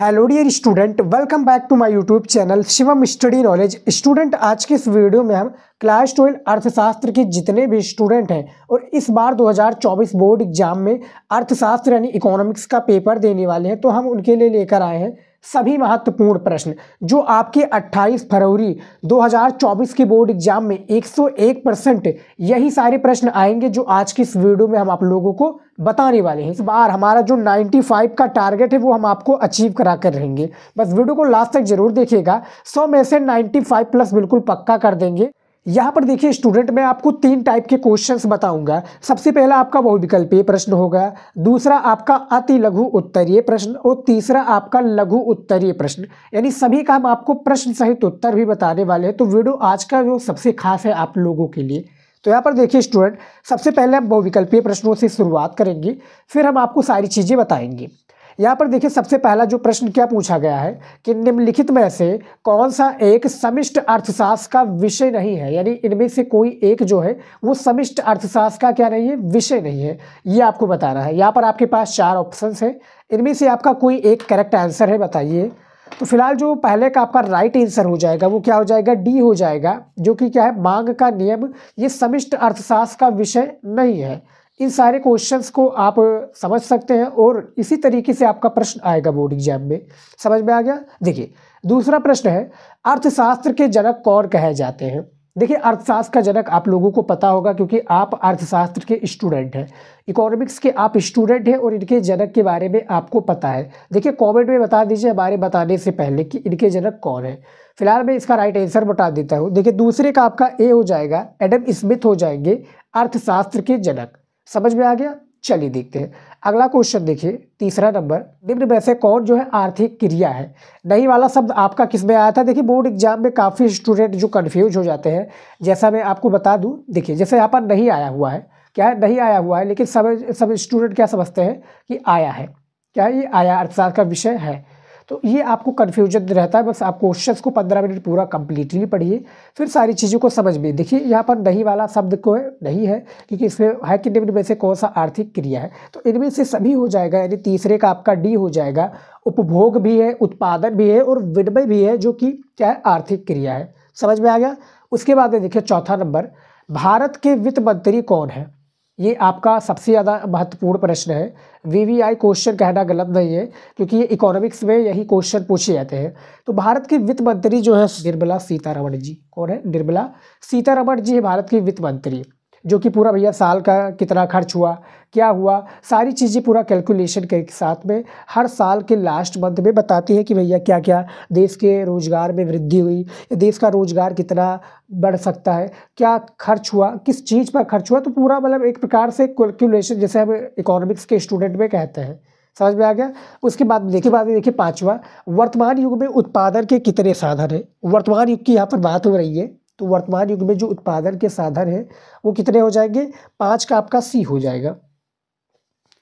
hello dear student welcome back to my YouTube channel Shivam study knowledge student आज के इस video में हम क्लास ट्वेल्व अर्थशास्त्र के जितने भी स्टूडेंट हैं और इस बार 2024 बोर्ड एग्जाम में अर्थशास्त्र यानी इकोनॉमिक्स का पेपर देने वाले हैं तो हम उनके लिए लेकर आए हैं सभी महत्वपूर्ण प्रश्न जो आपके 28 फरवरी 2024 के बोर्ड एग्जाम में 101 परसेंट यही सारे प्रश्न आएंगे जो आज की इस वीडियो में हम आप लोगों को बताने वाले हैं इस बार हमारा जो 95 का टारगेट है वो हम आपको अचीव करा कर रहेंगे बस वीडियो को लास्ट तक जरूर देखिएगा 100 में से 95 प्लस बिल्कुल पक्का कर देंगे यहाँ पर देखिए स्टूडेंट मैं आपको तीन टाइप के क्वेश्चंस बताऊंगा सबसे पहला आपका बहुविकल्पीय प्रश्न होगा दूसरा आपका अति लघु उत्तरीय प्रश्न और तीसरा आपका लघु उत्तरीय प्रश्न यानी सभी का हम आपको प्रश्न सहित उत्तर भी बताने वाले हैं तो वीडियो आज का जो सबसे खास है आप लोगों के लिए तो यहाँ पर देखिए स्टूडेंट सबसे पहले हम बहुविकल्पीय प्रश्नों से शुरुआत करेंगे फिर हम आपको सारी चीज़ें बताएंगे यहाँ पर देखिए सबसे पहला जो प्रश्न क्या पूछा गया है कि निम्नलिखित में से कौन सा एक समिष्ट अर्थशास्त्र का विषय नहीं है यानी इनमें से कोई एक जो है वो समिष्ट अर्थशास्त्र का क्या नहीं है विषय नहीं है ये आपको बताना है यहाँ पर आपके पास चार ऑप्शन है इनमें से आपका कोई एक करेक्ट आंसर है बताइए तो फिलहाल जो पहले का आपका राइट आंसर हो जाएगा वो क्या हो जाएगा डी हो जाएगा जो कि क्या है मांग का नियम ये समिष्ट अर्थशास्त्र का विषय नहीं है इन सारे क्वेश्चंस को आप समझ सकते हैं और इसी तरीके से आपका प्रश्न आएगा बोर्ड एग्जाम में समझ में आ गया देखिए दूसरा प्रश्न है अर्थशास्त्र के जनक कौन कहे जाते हैं देखिए अर्थशास्त्र का जनक आप लोगों को पता होगा क्योंकि आप अर्थशास्त्र के स्टूडेंट हैं इकोनॉमिक्स के आप स्टूडेंट हैं और इनके जनक के बारे में आपको पता है देखिए कमेंट में बता दीजिए हमारे बताने से पहले कि इनके जनक कौन है फिलहाल मैं इसका राइट आंसर बता देता हूँ देखिए दूसरे का आपका ए हो जाएगा एडम स्मिथ हो जाएंगे अर्थशास्त्र के जनक समझ में आ गया चलिए देखते हैं अगला क्वेश्चन देखिए तीसरा नंबर निम्न में से कौन जो है आर्थिक क्रिया है नहीं वाला शब्द आपका किस में आया था देखिए बोर्ड एग्जाम में काफ़ी स्टूडेंट जो कन्फ्यूज हो जाते हैं जैसा मैं आपको बता दूँ देखिए जैसे यहाँ पर नहीं आया हुआ है क्या है नहीं आया हुआ है लेकिन सब सब स्टूडेंट क्या समझते हैं कि आया है क्या ये आया अर्थशास्त्र का विषय है तो ये आपको कन्फ्यूजन रहता है बस आप क्वेश्चन को पंद्रह मिनट पूरा कंप्लीटली पढ़िए फिर सारी चीज़ों को समझ में देखिए यहाँ पर नहीं वाला शब्द को नहीं है क्योंकि इसमें है कि निम्न में से कौन सा आर्थिक क्रिया है तो इनमें से सभी हो जाएगा यानी तीसरे का आपका डी हो जाएगा उपभोग भी है उत्पादन भी है और विनिमय भी है जो कि क्या है आर्थिक क्रिया है समझ में आ गया उसके बाद देखिए चौथा नंबर भारत के वित्त मंत्री कौन है ये आपका सबसे ज़्यादा महत्वपूर्ण प्रश्न है वीवीआई क्वेश्चन कहना गलत नहीं है क्योंकि ये इकोनॉमिक्स में यही क्वेश्चन पूछे जाते हैं तो भारत के वित्त मंत्री जो है निर्मला सीतारमण जी कौन है निर्मला सीतारमण जी है भारत के वित्त मंत्री जो कि पूरा भैया साल का कितना खर्च हुआ क्या हुआ सारी चीज़ें पूरा कैलकुलेशन के साथ में हर साल के लास्ट मंथ में बताती है कि भैया क्या क्या देश के रोज़गार में वृद्धि हुई देश का रोज़गार कितना बढ़ सकता है क्या खर्च हुआ किस चीज़ पर खर्च हुआ तो पूरा मतलब एक प्रकार से कैलकुलेशन जैसे हम इकोनॉमिक्स के स्टूडेंट में कहते हैं समझ में आ गया उसके बाद देखिए बाद देखिए पाँचवा वर्तमान युग में उत्पादन के कितने साधन हैं वर्तमान युग की यहाँ पर बात हो रही है तो वर्तमान युग में जो उत्पादन के साधन हैं वो कितने हो जाएंगे पाँच का आपका सी हो जाएगा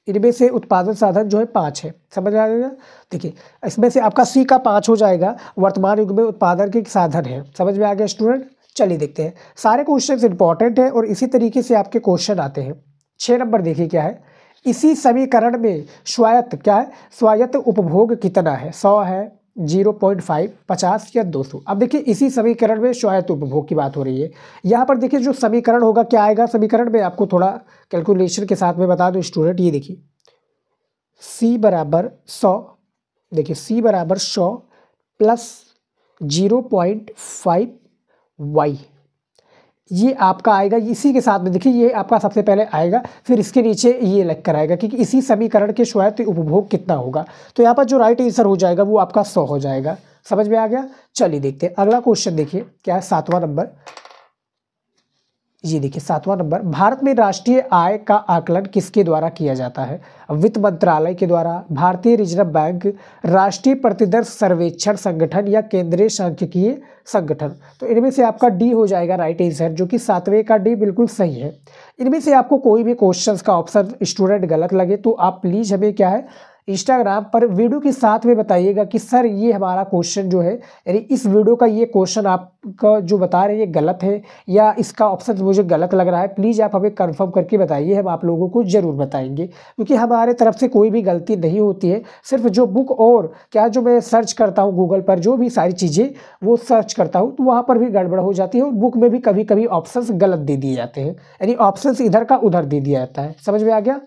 इनमें से उत्पादन साधन जो है पाँच है समझ आ जाएगा देखिए इसमें से आपका सी का पाँच हो जाएगा वर्तमान युग में उत्पादन के साधन है समझ में आ गया स्टूडेंट चलिए देखते हैं सारे क्वेश्चन इंपॉर्टेंट हैं और इसी तरीके से आपके क्वेश्चन आते हैं छः नंबर देखिए क्या है इसी समीकरण में स्वायत्त क्या है स्वायत्त उपभोग कितना है सौ है जीरो पॉइंट फाइव पचास या दो सौ अब देखिए इसी समीकरण में स्वायत्त उपभोग की बात हो रही है यहाँ पर देखिए जो समीकरण होगा क्या आएगा समीकरण में आपको थोड़ा कैलकुलेशन के साथ में बता दूँ स्टूडेंट ये देखिए सी बराबर सौ देखिए सी बराबर सौ plus zero point five Y ये आपका आएगा इसी के साथ में देखिए ये आपका सबसे पहले आएगा फिर इसके नीचे ये लग कर आएगा कि इसी समीकरण के स्वायत्त उपभोग कितना होगा तो यहाँ पर जो राइट आंसर हो जाएगा वो आपका सौ हो जाएगा समझ में आ गया चलिए देखते हैं अगला क्वेश्चन देखिए क्या है सातवां नंबर ये देखिए सातवां नंबर भारत में राष्ट्रीय आय का आकलन किसके द्वारा किया जाता है वित्त मंत्रालय के द्वारा भारतीय रिजर्व बैंक राष्ट्रीय प्रतिदर्श सर्वेक्षण संगठन या केंद्रीय सांख्यिकीय संगठन तो इनमें से आपका डी हो जाएगा राइट आंसर जो कि सातवें का डी बिल्कुल सही है इनमें से आपको कोई भी क्वेश्चन का ऑप्शन स्टूडेंट गलत लगे तो आप प्लीज़ हमें क्या है इंस्टाग्राम पर वीडियो के साथ में बताइएगा कि सर ये हमारा क्वेश्चन जो है यानी इस वीडियो का ये क्वेश्चन आपका जो बता रहे हैं ये गलत है या इसका ऑप्शन मुझे गलत लग रहा है प्लीज़ आप हमें कंफर्म करके बताइए हम आप लोगों को ज़रूर बताएंगे क्योंकि हमारे तरफ से कोई भी गलती नहीं होती है सिर्फ जो बुक और क्या जो मैं सर्च करता हूँ गूगल पर जो भी सारी चीज़ें वो सर्च करता हूँ तो वहाँ पर भी गड़बड़ हो जाती है और बुक में भी कभी कभी ऑप्शन गलत दे दिए जाते हैं यानी ऑप्शन इधर का उधर दे दिया जाता है समझ में आ गया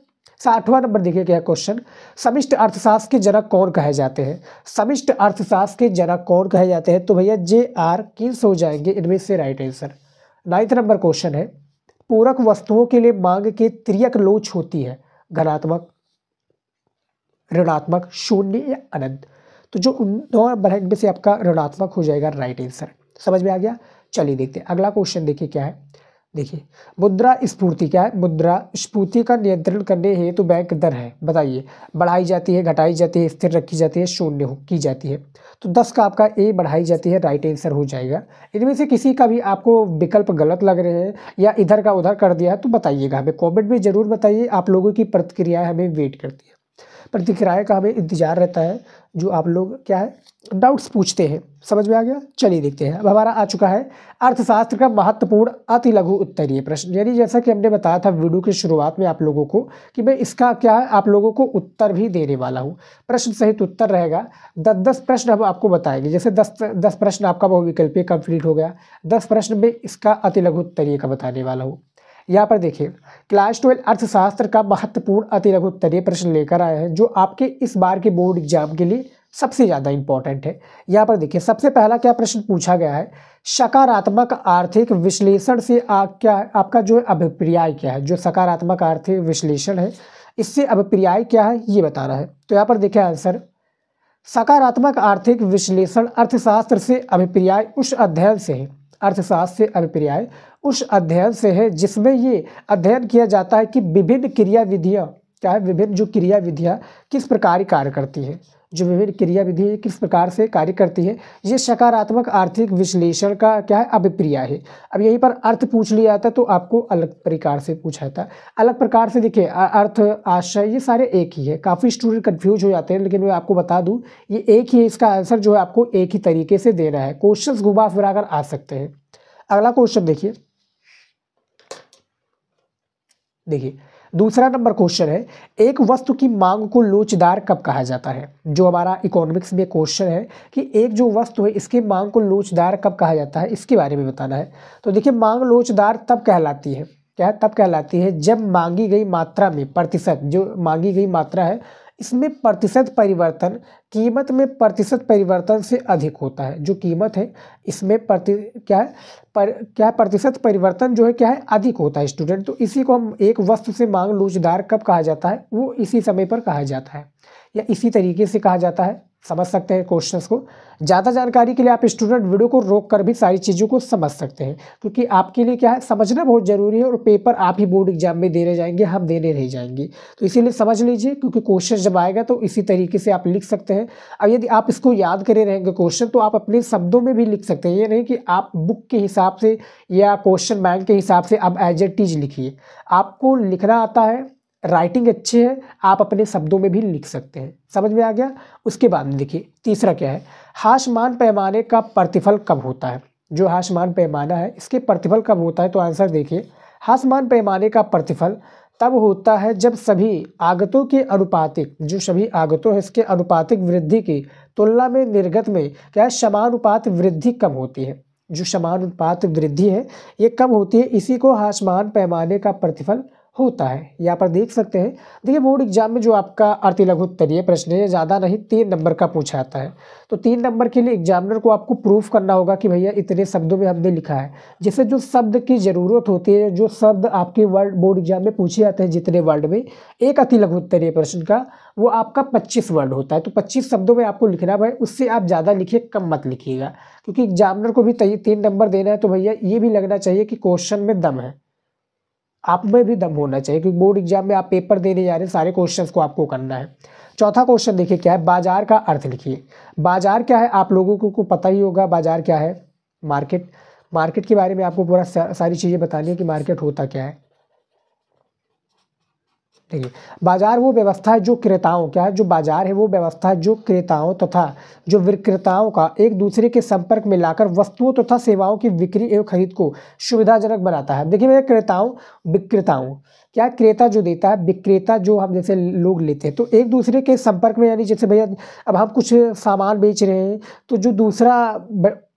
साठवां नंबर देखिए क्या क्वेश्चन समिष्ट अर्थशास्त्र के जनक कौन कहे जाते हैं समिष्ट अर्थशास्त्र के जनक कौन कहे जाते हैं तो भैया जे आर किन्स हो जाएंगे इनमें से right answer ninth number question है पूरक वस्तुओं के लिए मांग के त्रियक लोच होती है घनात्मक ऋणात्मक शून्य या अनंत तो जो नौ नंबर है इनमें से आपका ऋणात्मक हो जाएगा राइट आंसर समझ में आ गया चलिए देखते हैं अगला क्वेश्चन देखिए क्या है देखिए मुद्रा स्फूर्ति क्या है मुद्रा स्फूर्ति का नियंत्रण करने हेतु तो बैंक दर है बताइए बढ़ाई जाती है घटाई जाती है स्थिर रखी जाती है शून्य की जाती है तो दस का आपका ए बढ़ाई जाती है राइट आंसर हो जाएगा इनमें से किसी का भी आपको विकल्प गलत लग रहे हैं या इधर का उधर कर दिया है तो बताइएगा हमें कॉमेंट में ज़रूर बताइए आप लोगों की प्रतिक्रियाएँ हमें वेट करती है प्रतिक्रिया का हमें इंतजार रहता है जो आप लोग क्या है डाउट्स पूछते हैं समझ में आ गया चलिए देखते हैं अब हमारा आ चुका है अर्थशास्त्र का महत्वपूर्ण अति लघु उत्तरीय प्रश्न यानी जैसा कि हमने बताया था वीडियो की शुरुआत में आप लोगों को कि मैं इसका क्या है आप लोगों को उत्तर भी देने वाला हूँ प्रश्न सहित उत्तर रहेगा दस दस प्रश्न हम आपको बताएंगे जैसे दस दस प्रश्न आपका बहुविकल्पीय कंप्लीट हो गया दस प्रश्न में इसका अति लघु उत्तरीय का बताने वाला हूँ यहाँ पर देखिए क्लास ट्वेल्व अर्थशास्त्र का महत्वपूर्ण अति लघु उत्तरीय प्रश्न लेकर आए हैं जो आपके इस बार के बोर्ड एग्जाम के लिए सबसे ज़्यादा इंपॉर्टेंट है यहाँ पर देखिए सबसे पहला क्या प्रश्न पूछा गया है सकारात्मक आर्थिक विश्लेषण से आप क्या आपका जो अभिप्राय क्या है जो सकारात्मक आर्थिक विश्लेषण है इससे अभिप्राय क्या है ये बता रहा है तो यहाँ पर देखिए आंसर सकारात्मक आर्थिक विश्लेषण अर्थशास्त्र से अभिप्राय उस अध्ययन से है अर्थशास्त्र से अभिप्राय उस अध्ययन से है जिसमें ये अध्ययन किया जाता है कि विभिन्न क्रियाविधियाँ क्या है विभिन्न जो क्रियाविधियाँ किस प्रकार कार्य करती है जो विभिन्न क्रिया विधि किस प्रकार से कार्य करती है ये सकारात्मक आर्थिक विश्लेषण का क्या है अभिप्रिया है अब यहीं पर अर्थ पूछ लिया जाता तो आपको अलग प्रकार से पूछा जाता अलग प्रकार से देखिए अर्थ आशय ये सारे एक ही है काफ़ी स्टूडेंट कन्फ्यूज हो जाते हैं लेकिन मैं आपको बता दूँ ये एक ही है इसका आंसर जो है आपको एक ही तरीके से देना है क्वेश्चन घुमा फिराकर आ सकते हैं अगला क्वेश्चन देखिए देखिए दूसरा नंबर क्वेश्चन है एक वस्तु की मांग को लोचदार कब कहा जाता है जो हमारा इकोनॉमिक्स में क्वेश्चन है कि एक जो वस्तु है इसकी मांग को लोचदार कब कहा जाता है इसके बारे में बताना है तो देखिए मांग लोचदार तब कहलाती है क्या तब कहलाती है जब मांगी गई मात्रा में प्रतिशत जो मांगी गई मात्रा है इसमें प्रतिशत परिवर्तन कीमत में प्रतिशत परिवर्तन से अधिक होता है जो कीमत है इसमें प्रति क्या है पर क्या प्रतिशत परिवर्तन जो है क्या है अधिक होता है स्टूडेंट तो इसी को हम एक वस्तु से मांग लूचदार कब कहा जाता है वो इसी समय पर कहा जाता है या इसी तरीके से कहा जाता है समझ सकते हैं क्वेश्चंस को ज़्यादा जानकारी के लिए आप स्टूडेंट वीडियो को रोक कर भी सारी चीज़ों को समझ सकते हैं क्योंकि आपके लिए क्या है समझना बहुत ज़रूरी है और पेपर आप ही बोर्ड एग्जाम में देने जाएंगे हम देने नहीं जाएंगे तो इसीलिए समझ लीजिए क्योंकि क्वेश्चन जब आएगा तो इसी तरीके से आप लिख सकते हैं और यदि आप इसको याद करे रहेंगे क्वेश्चन तो आप अपने शब्दों में भी लिख सकते हैं ये नहीं कि आप बुक के हिसाब से या क्वेश्चन बैंक के हिसाब से आप एज ए टीज लिखिए आपको लिखना आता है राइटिंग अच्छी है आप अपने शब्दों में भी लिख सकते हैं समझ में आ गया उसके बाद में देखिए तीसरा क्या है हाशमान पैमाने का प्रतिफल कब होता है जो हाशमान पैमाना है इसके प्रतिफल कब होता है तो आंसर देखिए हाशमान पैमाने का प्रतिफल तब होता है जब सभी आगतों के अनुपातिक जो सभी आगतों है इसके अनुपातिक वृद्धि की तुलना में निर्गत में क्या है समानुपात वृद्धि कम होती है जो समानुपात वृद्धि है ये कम होती है इसी को हाशमान पैमाने का प्रतिफल होता है यहाँ पर देख सकते हैं देखिए बोर्ड एग्जाम में जो आपका अति लघु उत्तरीय प्रश्न है ज़्यादा नहीं तीन नंबर का पूछा जाता है तो तीन नंबर के लिए एग्जामिनर को आपको प्रूफ करना होगा कि भैया इतने शब्दों में हमने लिखा है जिससे जो शब्द की ज़रूरत होती है जो शब्द आपके वर्ड बोर्ड एग्जाम में पूछे जाते हैं जितने वर्ल्ड में एक अति लघु उत्तरीय प्रश्न का वो आपका पच्चीस वर्ड होता है तो पच्चीस शब्दों में आपको लिखना भाई उससे आप ज़्यादा लिखिए कम मत लिखिएगा क्योंकि एग्जामिनर को भी तीन नंबर देना है तो भैया ये भी लगना चाहिए कि क्वेश्चन में दम है आप में भी दम होना चाहिए क्योंकि बोर्ड एग्जाम में आप पेपर देने जा रहे हैं सारे क्वेश्चन को आपको करना है चौथा क्वेश्चन देखिए क्या है बाजार का अर्थ लिखिए बाजार क्या है आप लोगों को पता ही होगा बाजार क्या है मार्केट मार्केट के बारे में आपको पूरा सारी चीज़ें बतानी है कि मार्केट होता क्या है देखिए बाजार वो व्यवस्था है जो क्रेताओं क्या है जो बाजार है वो व्यवस्था है जो क्रेताओं तथा तो जो विक्रेताओं का एक दूसरे के संपर्क में लाकर वस्तुओं तथा तो सेवाओं की बिक्री एवं खरीद को सुविधाजनक बनाता है देखिए मैं क्रेताओं विक्रेताओं क्या क्रेता जो देता है विक्रेता जो हम जैसे लोग लेते हैं तो एक दूसरे के संपर्क में यानी जैसे भैया अब हम कुछ सामान बेच रहे हैं तो जो दूसरा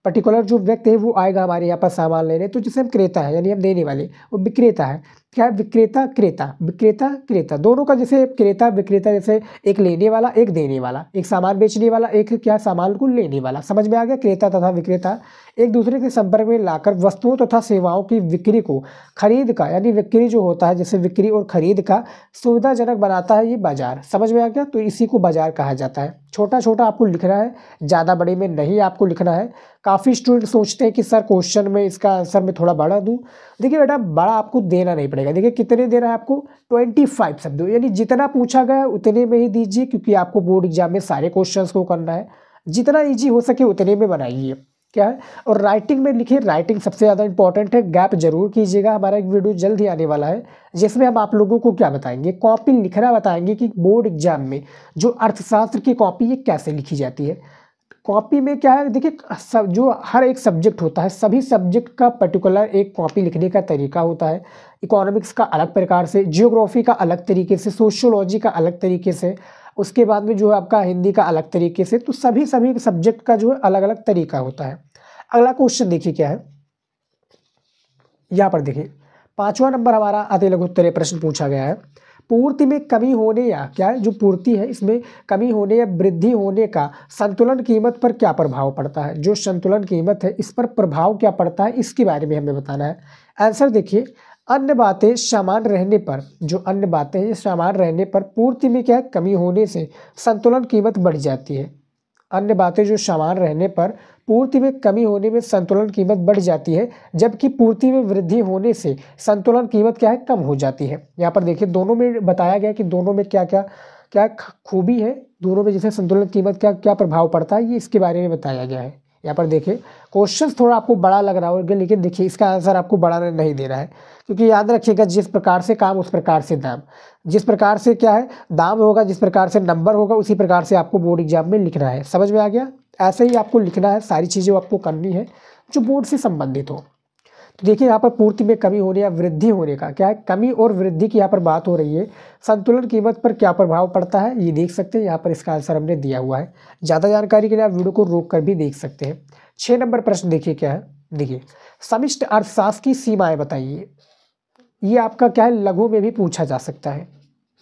पर्टिकुलर जो व्यक्ति है वो आएगा हमारे यहाँ पर सामान लेने तो जिसे हम क्रेता है यानी हम देने वाले वो विक्रेता है क्या है विक्रेता क्रेता विक्रेता क्रेता दोनों का जैसे क्रेता विक्रेता जैसे एक लेने वाला एक देने वाला एक सामान बेचने वाला एक क्या सामान को लेने वाला समझ में आ गया क्रेता तथा विक्रेता एक दूसरे के संपर्क में लाकर वस्तुओं तथा सेवाओं की बिक्री को खरीद का यानी बिक्री जो होता है जैसे बिक्री और खरीद का सुविधाजनक बनाता है ये बाजार समझ में आ गया तो इसी को बाजार कहा जाता है छोटा छोटा आपको लिखना है ज़्यादा बड़े में नहीं आपको लिखना है काफ़ी स्टूडेंट सोचते हैं कि सर क्वेश्चन में इसका आंसर में थोड़ा बड़ा दूँ देखिए बेटा बड़ा आपको देना नहीं पड़ेगा पड़ेगा देखिए कितने दे रहा है आपको ट्वेंटी फाइव शब्दों यानी जितना पूछा गया उतने में ही दीजिए क्योंकि आपको बोर्ड एग्जाम में सारे क्वेश्चन को करना है जितना ईजी हो सके उतने में बनाइए क्या है और राइटिंग में लिखिए राइटिंग सबसे ज़्यादा इंपॉर्टेंट है गैप जरूर कीजिएगा हमारा एक वीडियो जल्द ही आने वाला है जिसमें हम आप लोगों को क्या बताएंगे कॉपी लिखना बताएंगे कि बोर्ड एग्जाम में जो अर्थशास्त्र की कॉपी ये कैसे लिखी जाती है कॉपी में क्या है देखिए सब जो हर एक सब्जेक्ट होता है सभी सब्जेक्ट का पर्टिकुलर एक कॉपी लिखने का तरीका होता है इकोनॉमिक्स का अलग प्रकार से जियोग्राफी का अलग तरीके से सोशियोलॉजी का अलग तरीके से उसके बाद में जो है आपका हिंदी का अलग तरीके से तो सभी सभी सब्जेक्ट का जो है अलग अलग तरीका होता है अगला क्वेश्चन देखिए क्या है यहाँ पर देखिए पाँचवा नंबर हमारा अति लघुत्तरीय प्रश्न पूछा गया है पूर्ति में कमी होने या क्या है जो पूर्ति है इसमें कमी होने या वृद्धि होने का संतुलन कीमत पर क्या प्रभाव पड़ता है जो संतुलन कीमत है इस पर प्रभाव क्या पड़ता है इसके बारे में हमें बताना है आंसर देखिए अन्य बातें सामान रहने पर जो अन्य बातें हैं सामान रहने पर पूर्ति में क्या कमी होने से संतुलन कीमत बढ़ जाती है अन्य बातें जो सामान रहने पर पूर्ति में कमी होने में संतुलन कीमत बढ़ जाती है जबकि पूर्ति में वृद्धि होने से संतुलन कीमत क्या है कम हो जाती है यहाँ पर देखिए दोनों में बताया गया कि दोनों में क्या क्या क्या खूबी है दोनों में जैसे संतुलन कीमत का क्या प्रभाव पड़ता है ये इसके बारे में बताया गया है यहाँ पर देखिए क्वेश्चन थोड़ा आपको बड़ा लग रहा होगा लेकिन देखिए इसका आंसर आपको बड़ा नहीं दे रहा है क्योंकि याद रखिएगा जिस प्रकार से काम उस प्रकार से दाम जिस प्रकार से क्या है दाम होगा जिस प्रकार से नंबर होगा उसी प्रकार से आपको बोर्ड एग्जाम में लिखना है समझ में आ गया ऐसे ही आपको लिखना है सारी चीज़ें आपको करनी है जो बोर्ड से संबंधित हो तो देखिए यहाँ पर पूर्ति में कमी होने या वृद्धि होने का क्या है कमी और वृद्धि की यहाँ पर बात हो रही है संतुलन कीमत पर क्या प्रभाव पड़ता है ये देख सकते हैं यहाँ पर इसका आंसर हमने दिया हुआ है ज़्यादा जानकारी के लिए आप वीडियो को रोक कर भी देख सकते हैं छः नंबर प्रश्न देखिए क्या है देखिए समिष्ट अर्थशास्त्र की सीमाएँ बताइए ये आपका क्या है लघु में भी पूछा जा सकता है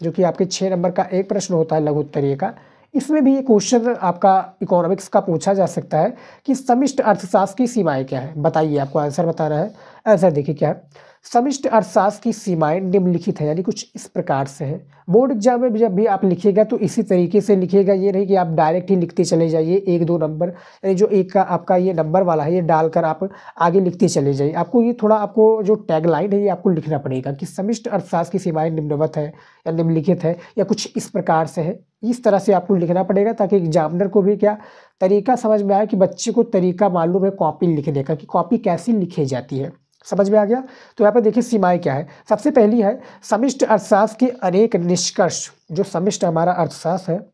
जो कि आपके छः नंबर का एक प्रश्न होता है लघु उत्तरीय का इसमें भी ये क्वेश्चन आपका इकोनॉमिक्स का पूछा जा सकता है कि समिष्ट अर्थशास्त्र की सीमाएं क्या है बताइए आपको आंसर बताना है आंसर देखिए क्या है समिष्ट अर्थशास्त्र की सीमाएं निम्नलिखित है यानी कुछ इस प्रकार से है बोर्ड एग्जाम में जब भी आप लिखिएगा तो इसी तरीके से लिखिएगा ये नहीं कि आप डायरेक्ट ही लिखते चले जाइए एक दो नंबर यानी जो एक का आपका ये नंबर वाला है ये डालकर आप आगे लिखते चले जाइए आपको ये थोड़ा आपको जो टैगलाइन है ये आपको लिखना पड़ेगा कि समिष्ट अर्थशास्त्र की सीमाएँ निम्नवत है या निम्नलिखित है या कुछ इस प्रकार से है इस तरह से आपको लिखना पड़ेगा ताकि एग्जामिनर को भी क्या तरीका समझ में आए कि बच्चे को तरीका मालूम है कॉपी लिखने का कि कॉपी कैसी लिखी जाती है समझ में आ गया तो यहाँ पर देखिए सीमाएं क्या है सबसे पहली है समिष्ट अर्थशास्त्र के अनेक निष्कर्ष जो समिष्ट हमारा अर्थशास्त्र है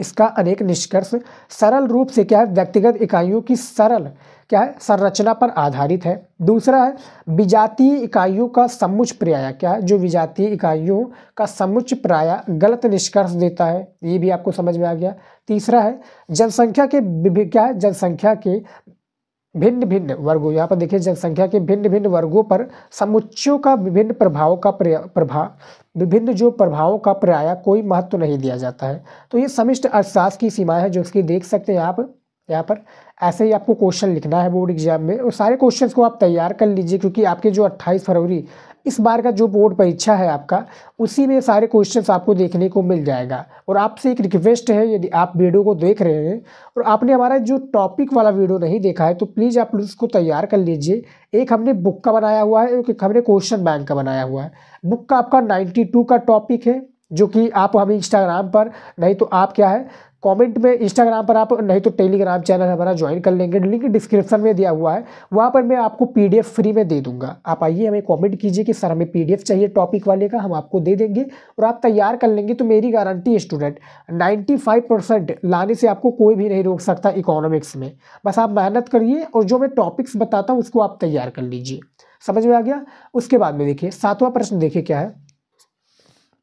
इसका अनेक निष्कर्ष सरल रूप से क्या है व्यक्तिगत इकाइयों की सरल क्या है संरचना पर आधारित है दूसरा है विजातीय इकाइयों का समुच प्राय क्या है जो विजातीय इकाइयों का समुच प्राय गलत निष्कर्ष देता है ये भी आपको समझ में आ गया तीसरा है जनसंख्या के क्या है जनसंख्या के भिन्न भिन्न वर्गों यहाँ पर देखिए जनसंख्या के भिन्न भिन्न वर्गों पर समुच्चयों का विभिन्न प्रभाव का प्रभाव विभिन्न जो प्रभावों का पर्याय कोई महत्व तो नहीं दिया जाता है तो ये समिष्ट अर्थशास्त्र की सीमा है जो इसकी देख सकते हैं आप यहाँ पर ऐसे ही आपको क्वेश्चन लिखना है बोर्ड एग्जाम में और सारे क्वेश्चन को आप तैयार कर लीजिए क्योंकि आपके जो अट्ठाईस फरवरी इस बार का जो बोर्ड परीक्षा है आपका उसी में सारे क्वेश्चन आपको देखने को मिल जाएगा और आपसे एक रिक्वेस्ट है यदि आप वीडियो को देख रहे हैं और आपने हमारा जो टॉपिक वाला वीडियो नहीं देखा है तो प्लीज़ आप उसको तैयार कर लीजिए एक हमने बुक का बनाया हुआ है एक हमने क्वेश्चन बैंक का बनाया हुआ है बुक का आपका नाइन्टी का टॉपिक है जो कि आप हमें इंस्टाग्राम पर नहीं तो आप क्या है कमेंट में इंस्टाग्राम पर आप नहीं तो टेलीग्राम चैनल हमारा ज्वाइन कर लेंगे लिंक डिस्क्रिप्शन में दिया हुआ है वहाँ पर मैं आपको पीडीएफ फ्री में दे दूंगा आप आइए हमें कमेंट कीजिए कि सर हमें पीडीएफ चाहिए टॉपिक वाले का हम आपको दे देंगे और आप तैयार कर लेंगे तो मेरी गारंटी स्टूडेंट नाइन्टी लाने से आपको कोई भी नहीं रोक सकता इकोनॉमिक्स में बस आप मेहनत करिए और जो मैं टॉपिक्स बताता हूँ उसको आप तैयार कर लीजिए समझ में आ गया उसके बाद में देखिए सातवां प्रश्न देखिए क्या है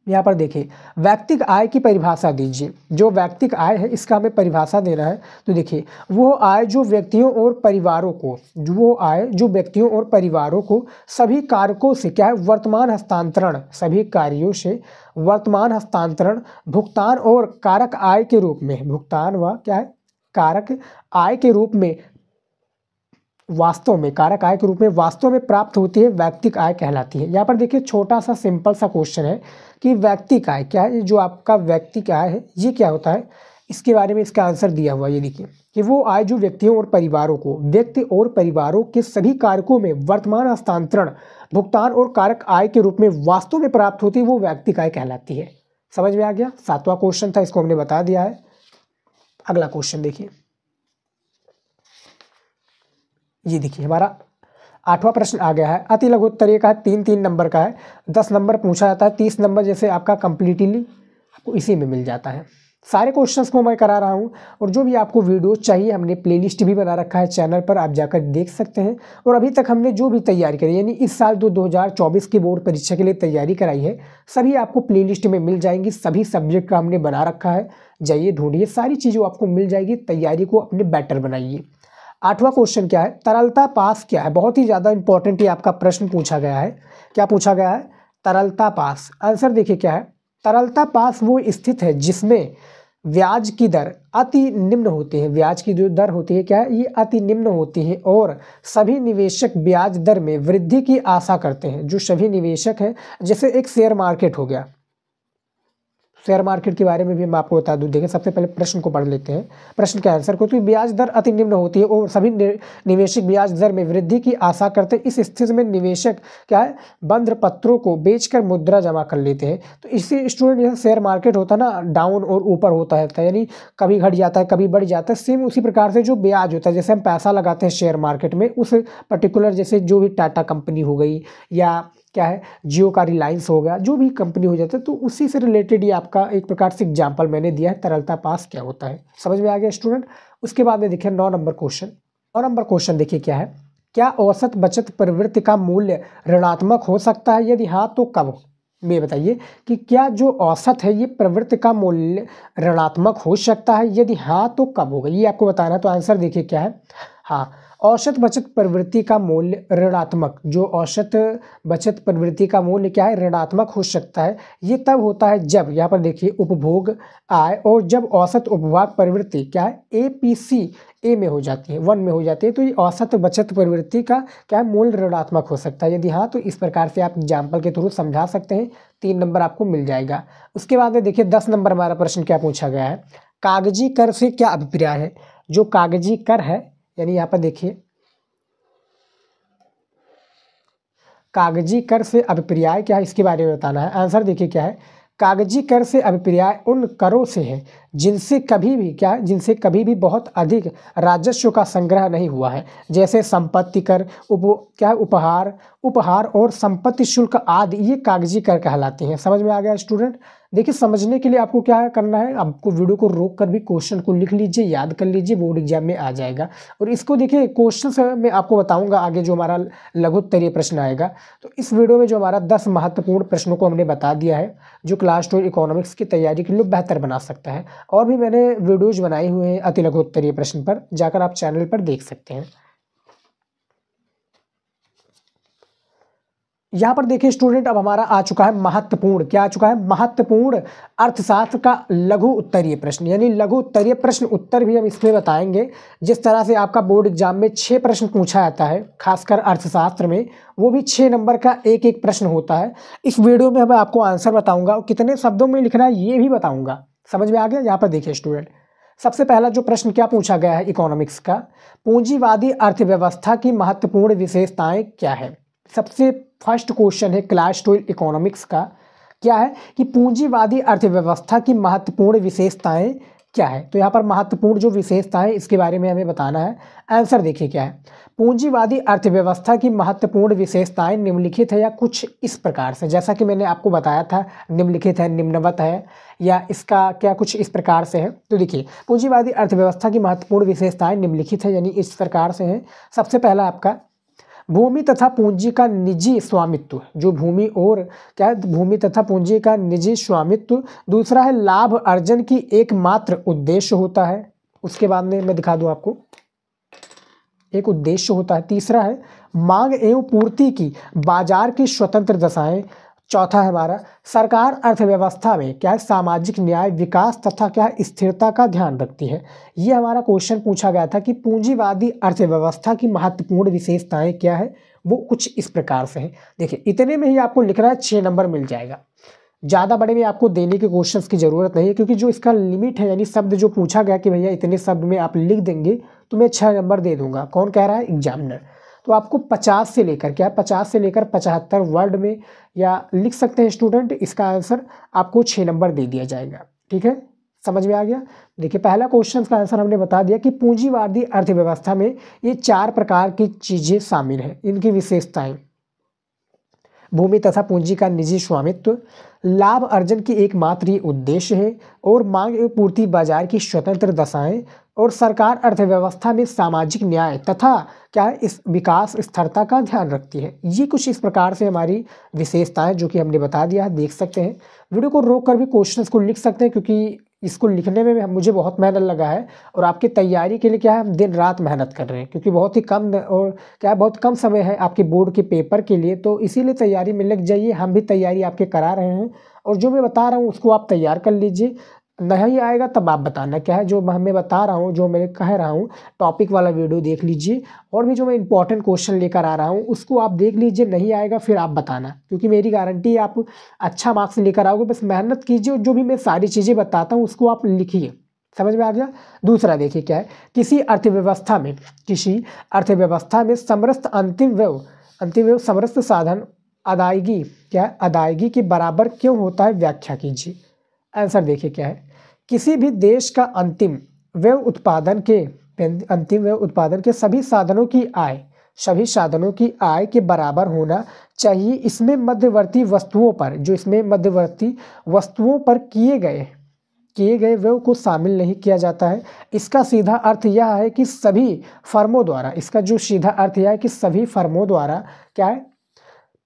यहाँ पर देखिए व्यक्तिक आय की परिभाषा दीजिए जो व्यक्तिक आय है इसका हमें परिभाषा देना है तो देखिए वो आय जो व्यक्तियों और परिवारों को वो आय जो व्यक्तियों और परिवारों को सभी कारकों से क्या है वर्तमान हस्तांतरण सभी कार्यों से वर्तमान हस्तांतरण भुगतान और कारक आय के रूप में भुगतान व क्या है कारक आय के रूप में वास्तव में कारक आय के रूप में वास्तव में प्राप्त होती है व्यक्तिक आय कहलाती है यहाँ पर देखिए छोटा सा सिंपल सा क्वेश्चन है कि व्यक्तिक आय क्या है जो आपका वैयक्तिक आय है ये क्या होता है इसके बारे में इसका आंसर दिया हुआ ये देखिए कि वो आय जो व्यक्तियों और परिवारों को व्यक्ति और परिवारों के सभी कारकों में वर्तमान हस्तांतरण भुगतान और कारक आय के रूप में वास्तव में प्राप्त होती है वो व्यक्तिक आय कहलाती है समझ में आ गया सातवां क्वेश्चन था इसको हमने बता दिया है अगला क्वेश्चन देखिए ये देखिए हमारा आठवां प्रश्न आ गया है अति लघुत्तरीय का है तीन तीन नंबर का है दस नंबर पूछा जाता है तीस नंबर जैसे आपका कंप्लीटली आपको इसी में मिल जाता है सारे क्वेश्चंस को मैं करा रहा हूँ और जो भी आपको वीडियो चाहिए हमने प्लेलिस्ट भी बना रखा है चैनल पर आप जाकर देख सकते हैं और अभी तक हमने जो भी तैयारी करी यानी इस साल हज़ार चौबीस की बोर्ड परीक्षा के लिए तैयारी कराई है सभी आपको प्लेलिस्ट में मिल जाएंगी सभी सब्जेक्ट का हमने बना रखा है जाइए ढूंढिए सारी चीज़ों आपको मिल जाएगी तैयारी को अपने बेटर बनाइए आठवां क्वेश्चन क्या है तरलता पास क्या है बहुत ही ज़्यादा इंपॉर्टेंट ही आपका प्रश्न पूछा गया है क्या पूछा गया है तरलता पास आंसर देखिए क्या है तरलता पास वो स्थित है जिसमें ब्याज की दर अति निम्न होती है ब्याज की जो दर होती है क्या है ये अति निम्न होती है और सभी निवेशक ब्याज दर में वृद्धि की आशा करते हैं जो सभी निवेशक हैं जैसे एक शेयर मार्केट हो गया शेयर मार्केट के बारे में भी मैं आपको बता दूं देखें सबसे पहले प्रश्न को पढ़ लेते हैं प्रश्न का आंसर क्योंकि ब्याज दर अति निम्न होती है और सभी निवेशक ब्याज दर में वृद्धि की आशा करते हैं इस स्थिति में निवेशक क्या है बंध पत्रों को बेचकर मुद्रा जमा कर लेते हैं तो इसी स्टूडेंट जैसे शेयर मार्केट होता है ना डाउन और ऊपर होता रहता है यानी कभी घट जाता है कभी बढ़ जाता है सेम उसी प्रकार से जो ब्याज होता है जैसे हम पैसा लगाते हैं शेयर मार्केट में उस पर्टिकुलर जैसे जो भी टाटा कंपनी हो गई या क्या है जियो का रिलायंस हो गया जो भी कंपनी हो जाता है तो उसी से रिलेटेड ये आपका एक प्रकार से एग्जाम्पल मैंने दिया है तरलता पास क्या होता है समझ में आ गया स्टूडेंट उसके बाद में देखिए नौ नंबर क्वेश्चन नौ नंबर क्वेश्चन देखिए क्या है क्या औसत बचत प्रवृत्ति का मूल्य ऋणात्मक हो सकता है यदि हाँ तो कब मैं बताइए कि क्या जो औसत है ये प्रवृत्ति का मूल्य ऋणात्मक हो सकता है यदि हाँ तो कब होगा ये आपको बताना है तो आंसर देखिए क्या है हाँ औसत बचत प्रवृत्ति का मूल्य ऋणात्मक जो औसत बचत प्रवृत्ति का मूल्य क्या है ऋणात्मक हो सकता है ये तब होता है जब यहाँ पर देखिए उपभोग आय और जब औसत उपभोग प्रवृत्ति क्या है ए पी सी ए में हो जाती है वन में हो जाती है तो ये औसत बचत प्रवृत्ति का क्या है मूल्य ऋणात्मक हो सकता है यदि हाँ तो इस प्रकार से आप एग्जाम्पल के थ्रू समझा सकते हैं तीन नंबर आपको मिल जाएगा उसके बाद में देखिए दस नंबर हमारा प्रश्न क्या पूछा गया है कागजी कर से क्या अभिप्राय है जो कागजी कर है यानी यहाँ पर देखिए कागजी कर से अभिप्रियाय क्या है इसके बारे में बताना है आंसर देखिए क्या है कागजी कर से अभिप्रियाय उन करों से है जिनसे कभी भी क्या जिनसे कभी भी बहुत अधिक राजस्व का संग्रह नहीं हुआ है जैसे संपत्ति कर उप क्या उपहार उपहार और संपत्ति शुल्क आदि ये कागजी कर कहलाते हैं समझ में आ गया स्टूडेंट देखिए समझने के लिए आपको क्या करना है आपको वीडियो को रोक कर भी क्वेश्चन को लिख लीजिए याद कर लीजिए बोर्ड एग्जाम में आ जाएगा और इसको देखिए क्वेश्चन में आपको बताऊंगा आगे जो हमारा लघुत्तरीय प्रश्न आएगा तो इस वीडियो में जो हमारा दस महत्वपूर्ण प्रश्नों को हमने बता दिया है जो क्लास टू इकोनॉमिक्स की तैयारी के लिए बेहतर बना सकता है और भी मैंने वीडियोज बनाए हुए हैं अति लघोत्तरीय प्रश्न पर जाकर आप चैनल पर देख सकते हैं यहाँ पर देखिए स्टूडेंट अब हमारा आ चुका है महत्वपूर्ण क्या आ चुका है महत्वपूर्ण अर्थशास्त्र का लघु उत्तरीय प्रश्न यानी लघु उत्तरीय प्रश्न उत्तर भी हम इसमें बताएंगे जिस तरह से आपका बोर्ड एग्जाम में छः प्रश्न पूछा जाता है खासकर अर्थशास्त्र में वो भी छः नंबर का एक एक प्रश्न होता है इस वीडियो में मैं आपको आंसर बताऊँगा और कितने शब्दों में लिखना है ये भी बताऊँगा समझ में आ गया यहाँ पर देखिए स्टूडेंट सबसे पहला जो प्रश्न क्या पूछा गया है इकोनॉमिक्स का पूंजीवादी अर्थव्यवस्था की महत्वपूर्ण विशेषताएं क्या है सबसे फर्स्ट क्वेश्चन है क्लास ट्वेल्व इकोनॉमिक्स का क्या है कि पूंजीवादी अर्थव्यवस्था की महत्वपूर्ण विशेषताएं क्या है तो यहाँ पर महत्वपूर्ण जो विशेषता है इसके बारे में हमें बताना है आंसर देखिए क्या है पूंजीवादी अर्थव्यवस्था की महत्वपूर्ण विशेषताएं निम्नलिखित है या कुछ इस प्रकार से जैसा कि मैंने आपको बताया था निम्नलिखित है निम्नवत है या इसका क्या कुछ इस प्रकार से है तो देखिए पूंजीवादी अर्थव्यवस्था की महत्वपूर्ण विशेषताएं निम्नलिखित है यानी इस प्रकार से है सबसे पहला आपका भूमि तथा पूंजी का निजी स्वामित्व जो भूमि और क्या है भूमि तथा पूंजी का निजी स्वामित्व दूसरा है लाभ अर्जन की एकमात्र उद्देश्य होता है उसके बाद में मैं दिखा दूं आपको एक उद्देश्य होता है तीसरा है मांग एवं पूर्ति की बाजार की स्वतंत्र दशाएं चौथा है हमारा सरकार अर्थव्यवस्था में क्या है सामाजिक न्याय विकास तथा क्या स्थिरता का ध्यान रखती है ये हमारा क्वेश्चन पूछा गया था कि पूंजीवादी अर्थव्यवस्था की महत्वपूर्ण विशेषताएं क्या है वो कुछ इस प्रकार से है देखिए इतने में ही आपको लिखना है छः नंबर मिल जाएगा ज़्यादा बड़े में आपको देने के क्वेश्चन की ज़रूरत नहीं है क्योंकि जो इसका लिमिट है यानी शब्द जो पूछा गया कि भैया इतने शब्द में आप लिख देंगे तो मैं छः नंबर दे दूंगा कौन कह रहा है एग्जामिनर तो आपको 50 से लेकर क्या 50 से लेकर 75 वर्ड में या लिख सकते हैं स्टूडेंट इसका आंसर आपको छः नंबर दे दिया जाएगा ठीक है समझ में आ गया देखिए पहला क्वेश्चन का आंसर हमने बता दिया कि पूंजीवादी अर्थव्यवस्था में ये चार प्रकार की चीज़ें शामिल हैं इनकी विशेषताएं भूमि तथा पूंजी का निजी स्वामित्व लाभ अर्जन की एकमात्र उद्देश्य है और मांग एवं पूर्ति बाजार की स्वतंत्र दशाएं और सरकार अर्थव्यवस्था में सामाजिक न्याय तथा क्या इस विकास स्थिरता का ध्यान रखती है ये कुछ इस प्रकार से हमारी विशेषताएं जो कि हमने बता दिया है देख सकते हैं वीडियो को रोक कर भी क्वेश्चन को लिख सकते हैं क्योंकि इसको लिखने में मुझे बहुत मेहनत लगा है और आपकी तैयारी के लिए क्या है हम दिन रात मेहनत कर रहे हैं क्योंकि बहुत ही कम और क्या है बहुत कम समय है आपके बोर्ड के पेपर के लिए तो इसीलिए तैयारी में लग जाइए हम भी तैयारी आपके करा रहे हैं और जो मैं बता रहा हूँ उसको आप तैयार कर लीजिए नहीं आएगा तब आप बताना क्या है जो मैं बता रहा हूँ जो मैं कह रहा हूँ टॉपिक वाला वीडियो देख लीजिए और भी जो मैं इंपॉर्टेंट क्वेश्चन लेकर आ रहा हूँ उसको आप देख लीजिए नहीं आएगा फिर आप बताना क्योंकि मेरी गारंटी आप अच्छा मार्क्स लेकर आओगे बस मेहनत कीजिए और जो भी मैं सारी चीज़ें बताता हूँ उसको आप लिखिए समझ में आ गया दूसरा देखिए क्या है किसी अर्थव्यवस्था में किसी अर्थव्यवस्था में समरस्त अंतिम व्यव अंतिम व्यव समरस्त साधन अदायगी क्या अदायगी के बराबर क्यों होता है व्याख्या कीजिए आंसर देखिए क्या है किसी भी देश का अंतिम व्यव उत्पादन के अंतिम व्यव उत्पादन के सभी साधनों की आय सभी साधनों की आय के बराबर होना चाहिए इसमें मध्यवर्ती वस्तुओं पर जो इसमें मध्यवर्ती वस्तुओं पर किए गए किए गए व्यव को शामिल नहीं किया जाता है इसका सीधा अर्थ यह है कि सभी फर्मों द्वारा इसका जो सीधा अर्थ यह है कि सभी फर्मों द्वारा क्या है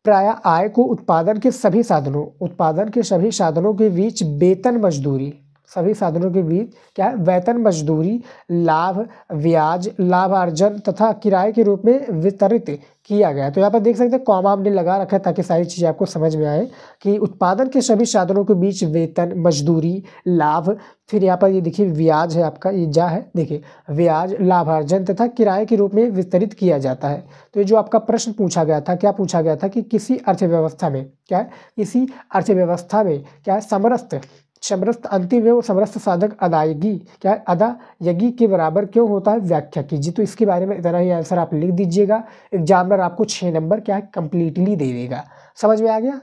प्राय आय को उत्पादन के सभी साधनों उत्पादन के सभी साधनों के बीच वेतन मजदूरी सभी साधनों के बीच क्या है वेतन मजदूरी लाभ ब्याज लाभार्जन तथा किराए के रूप में वितरित किया गया तो यहाँ पर देख सकते हैं कॉमा हमने लगा रखा है ताकि सारी चीज़ें आपको समझ में आए कि उत्पादन के सभी साधनों के बीच वेतन मजदूरी लाभ फिर यहाँ पर ये देखिए ब्याज है आपका ये जा है देखिए ब्याज लाभार्जन तथा किराए के रूप में वितरित किया जाता है तो ये जो आपका प्रश्न पूछा गया था क्या पूछा गया था कि किसी अर्थव्यवस्था में क्या है किसी अर्थव्यवस्था में क्या है समरस्त वो समरस्त साधक अदायगी क्या अदा यगी के बराबर क्यों होता है व्याख्या कीजिए तो इसके बारे में इतना ही आंसर आप लिख दीजिएगा एग्जामिनर आपको छः नंबर क्या है कंप्लीटली दे देगा समझ में आ गया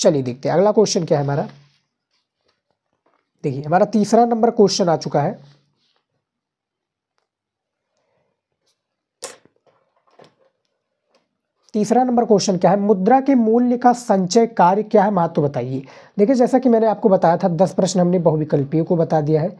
चलिए देखते हैं अगला क्वेश्चन क्या है हमारा देखिए हमारा तीसरा नंबर क्वेश्चन आ चुका है तीसरा नंबर क्वेश्चन क्या है मुद्रा के मूल्य का संचय कार्य क्या है महत्व बताइए देखिए जैसा कि मैंने आपको बताया था दस प्रश्न हमने बहुविकल्पियों को बता दिया है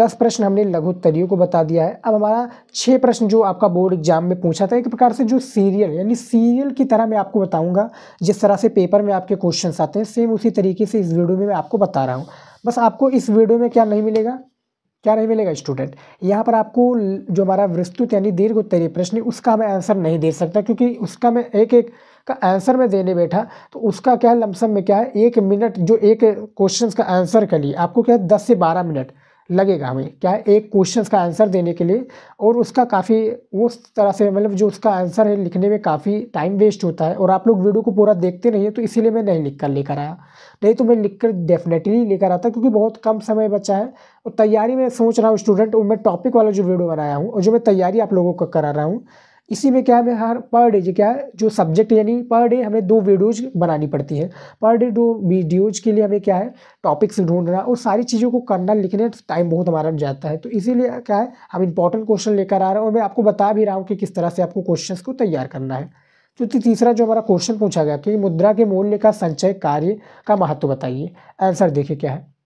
दस प्रश्न हमने लघु तलियों को बता दिया है अब हमारा छः प्रश्न जो आपका बोर्ड एग्जाम में पूछा था एक प्रकार से जो सीरियल यानी सीरियल की तरह मैं आपको बताऊंगा जिस तरह से पेपर में आपके क्वेश्चन आते हैं सेम उसी तरीके से इस वीडियो में मैं आपको बता रहा हूँ बस आपको इस वीडियो में क्या नहीं मिलेगा क्या नहीं मिलेगा स्टूडेंट यहाँ पर आपको जो हमारा विस्तृत यानी दीर्घ उत्तरीय प्रश्न उसका मैं आंसर नहीं दे सकता क्योंकि उसका मैं एक एक का आंसर में देने बैठा तो उसका क्या है लमसम में क्या है एक मिनट जो एक क्वेश्चन का आंसर के लिए आपको क्या है दस से बारह मिनट लगेगा हमें क्या है एक क्वेश्चन का आंसर देने के लिए और उसका काफ़ी उस तरह से मतलब जो उसका आंसर है लिखने में काफ़ी टाइम वेस्ट होता है और आप लोग वीडियो को पूरा देखते नहीं तो इसीलिए मैं नहीं लिख कर लेकर आया नहीं तो मैं लिख कर डेफिनेटली लेकर आता क्योंकि बहुत कम समय बचा है और तैयारी में सोच रहा हूँ स्टूडेंट और मैं टॉपिक वाला जो वीडियो बनाया हूँ और जो मैं तैयारी आप लोगों को करा रहा हूँ इसी में क्या है हर पर डे जो क्या है जो सब्जेक्ट यानी पर डे हमें दो वीडियोज बनानी पड़ती है पर डे दो वीडियोज के लिए हमें क्या है टॉपिक्स ढूंढना और सारी चीज़ों को करना लिखने टाइम बहुत हमारा जाता है तो इसीलिए क्या है हम इंपॉर्टेंट क्वेश्चन लेकर आ रहे हैं और मैं आपको बता भी रहा हूँ कि किस तरह से आपको क्वेश्चन को तैयार करना है तो तीसरा जो हमारा क्वेश्चन पूछा गया कि मुद्रा के मूल्य का संचय कार्य का महत्व बताइए आंसर देखिए क्या है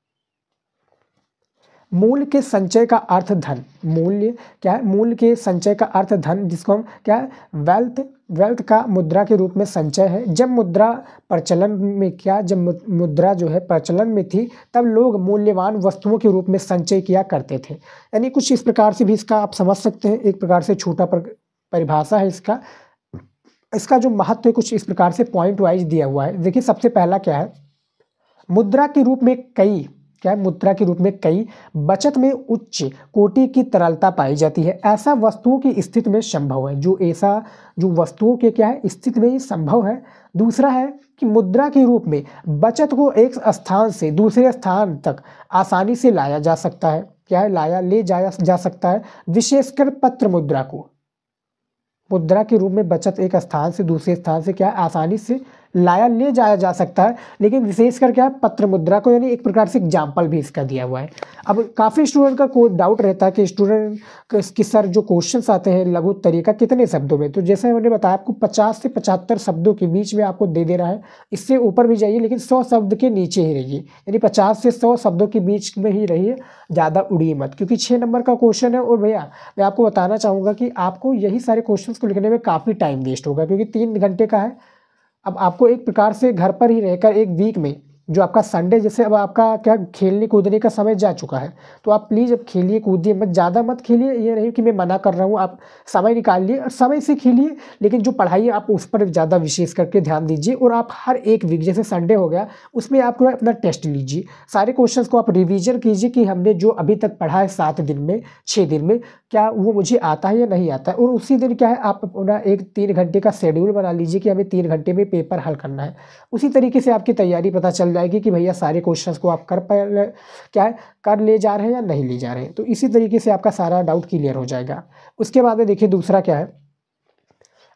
मूल के संचय का अर्थ धन मूल्य क्या है मूल के संचय का अर्थ धन जिसको हम क्या है वेल्थ वेल्थ का मुद्रा के रूप में संचय है जब मुद्रा प्रचलन में क्या जब मुद्रा जो है प्रचलन में थी तब लोग मूल्यवान वस्तुओं के रूप में संचय किया करते थे यानी कुछ इस प्रकार से भी इसका आप समझ सकते हैं एक प्रकार से छोटा परिभाषा है इसका इसका जो महत्व है कुछ इस प्रकार से पॉइंट वाइज दिया हुआ है देखिए सबसे पहला क्या है मुद्रा के रूप में कई क्या मुद्रा के रूप में कई बचत में उच्च कोटि की तरलता पाई जाती है ऐसा वस्तुओं की स्थिति में संभव है जो ऐसा जो वस्तुओं के क्या है स्थिति में ही संभव है दूसरा है कि मुद्रा के रूप में बचत को एक स्थान से दूसरे स्थान तक आसानी से लाया जा सकता है क्या है लाया ले जाया जा सकता है विशेषकर पत्र मुद्रा को मुद्रा के रूप में बचत एक स्थान से दूसरे स्थान से क्या आसानी से लाया ले जाया जा सकता है लेकिन विशेषकर क्या पत्र मुद्रा को यानी एक प्रकार से एग्जाम्पल भी इसका दिया हुआ है अब काफ़ी स्टूडेंट का कोई डाउट रहता है कि स्टूडेंट के सर जो क्वेश्चन आते हैं लघु तरीका कितने शब्दों में तो जैसे मैंने बताया आपको पचास से पचहत्तर शब्दों के बीच में आपको दे दे रहा है इससे ऊपर भी जाइए लेकिन सौ शब्द के नीचे ही रहिए यानी पचास से सौ शब्दों के बीच में ही रहिए ज़्यादा उड़िए मत क्योंकि छः नंबर का क्वेश्चन है और भैया मैं आपको बताना चाहूँगा कि आपको यही सारे क्वेश्चन को लिखने में काफ़ी टाइम वेस्ट होगा क्योंकि तीन घंटे का है अब आपको एक प्रकार से घर पर ही रहकर एक वीक में जो आपका संडे जैसे अब आपका क्या खेलने कूदने का समय जा चुका है तो आप प्लीज़ अब खेलिए कूदिए मत ज़्यादा मत खेलिए ये नहीं कि मैं मना कर रहा हूँ आप समय निकालिए और समय से खेलिए लेकिन जो पढ़ाई आप उस पर ज़्यादा विशेष करके ध्यान दीजिए और आप हर एक वीक जैसे संडे हो गया उसमें आप अपना टेस्ट लीजिए सारे क्वेश्चन को आप रिविजन कीजिए कि हमने जो अभी तक पढ़ा है सात दिन में छः दिन में क्या वो मुझे आता है या नहीं आता है और उसी दिन क्या है आप अपना एक तीन घंटे का शेड्यूल बना लीजिए कि हमें तीन घंटे में पेपर हल करना है उसी तरीके से आपकी तैयारी पता चल मिल जाएगी कि भैया सारे क्वेश्चंस को आप कर पाए क्या है कर ले जा रहे हैं या नहीं ले जा रहे हैं तो इसी तरीके से आपका सारा डाउट क्लियर हो जाएगा उसके बाद में देखिए दूसरा क्या है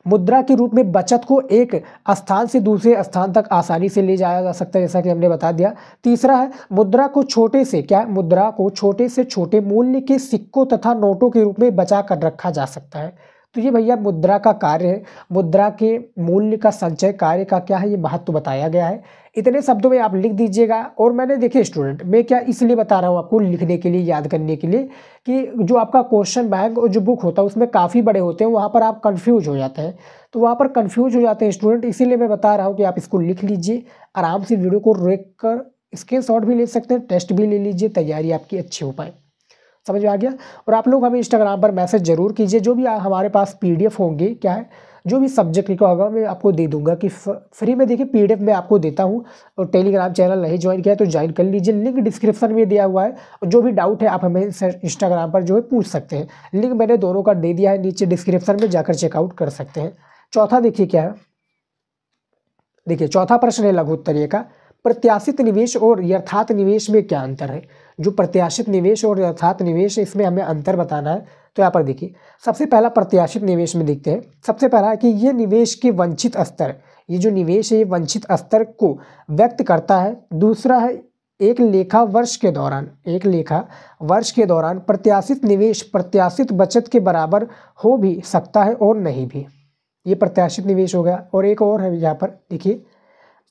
मुद्रा के रूप में बचत को एक स्थान से दूसरे स्थान तक आसानी से ले जाया जा सकता है जैसा कि हमने बता दिया तीसरा है मुद्रा को छोटे से क्या मुद्रा को छोटे से छोटे मूल्य के सिक्कों तथा नोटों के रूप में बचा कर रखा जा सकता है तो ये भैया मुद्रा का कार्य है मुद्रा के मूल्य का संचय कार्य का क्या है ये महत्व तो बताया गया है इतने शब्दों में आप लिख दीजिएगा और मैंने देखिए स्टूडेंट मैं क्या इसलिए बता रहा हूँ आपको लिखने के लिए याद करने के लिए कि जो आपका क्वेश्चन बैंक और जो बुक होता है उसमें काफ़ी बड़े होते हैं वहाँ पर आप कन्फ्यूज हो जाते हैं तो वहाँ पर कन्फ्यूज हो जाते हैं स्टूडेंट इसीलिए मैं बता रहा हूँ कि आप इसको लिख लीजिए आराम से वीडियो को रेक कर स्क्रीन भी ले सकते हैं टेस्ट भी ले लीजिए तैयारी आपकी अच्छी हो पाए समझ में आ गया और आप लोग हमें इंस्टाग्राम पर मैसेज जरूर कीजिए जो भी हमारे पास एफ होंगे क्या है जो भी सब्जेक्ट लिखा होगा मैं आपको दे दूंगा कि फ्री में देखिए पीडीएफ मैं आपको देता हूँ और टेलीग्राम चैनल नहीं ज्वाइन किया तो ज्वाइन कर लीजिए लिंक डिस्क्रिप्शन में दिया हुआ है और जो भी डाउट है आप हमें इंस्टाग्राम पर जो है पूछ सकते हैं लिंक मैंने दोनों का दे दिया है नीचे डिस्क्रिप्शन में जाकर चेकआउट कर सकते हैं चौथा देखिए क्या है देखिए चौथा प्रश्न है लघु उत्तरीय का प्रत्याशित निवेश और यथार्थ निवेश में क्या अंतर है जो प्रत्याशित निवेश और यथार्थ निवेश इसमें हमें अंतर बताना है तो यहाँ पर देखिए सबसे पहला प्रत्याशित निवेश में देखते हैं सबसे पहला कि ये निवेश के वंचित स्तर ये जो निवेश है ये वंचित स्तर को व्यक्त करता है दूसरा है एक लेखा वर्ष के दौरान एक लेखा वर्ष के दौरान प्रत्याशित निवेश प्रत्याशित बचत के बराबर हो भी सकता है और नहीं भी ये प्रत्याशित निवेश हो गया और एक और है यहाँ पर देखिए